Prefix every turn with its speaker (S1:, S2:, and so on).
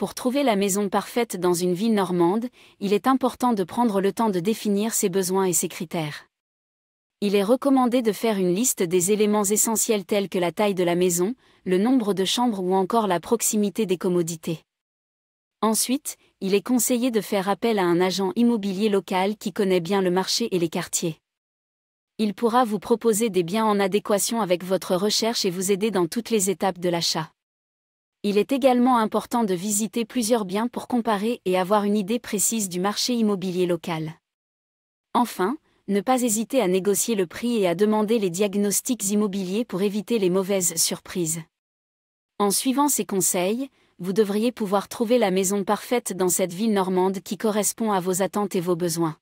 S1: Pour trouver la maison parfaite dans une ville normande, il est important de prendre le temps de définir ses besoins et ses critères. Il est recommandé de faire une liste des éléments essentiels tels que la taille de la maison, le nombre de chambres ou encore la proximité des commodités. Ensuite, il est conseillé de faire appel à un agent immobilier local qui connaît bien le marché et les quartiers. Il pourra vous proposer des biens en adéquation avec votre recherche et vous aider dans toutes les étapes de l'achat. Il est également important de visiter plusieurs biens pour comparer et avoir une idée précise du marché immobilier local. Enfin, ne pas hésiter à négocier le prix et à demander les diagnostics immobiliers pour éviter les mauvaises surprises. En suivant ces conseils, vous devriez pouvoir trouver la maison parfaite dans cette ville normande qui correspond à vos attentes et vos besoins.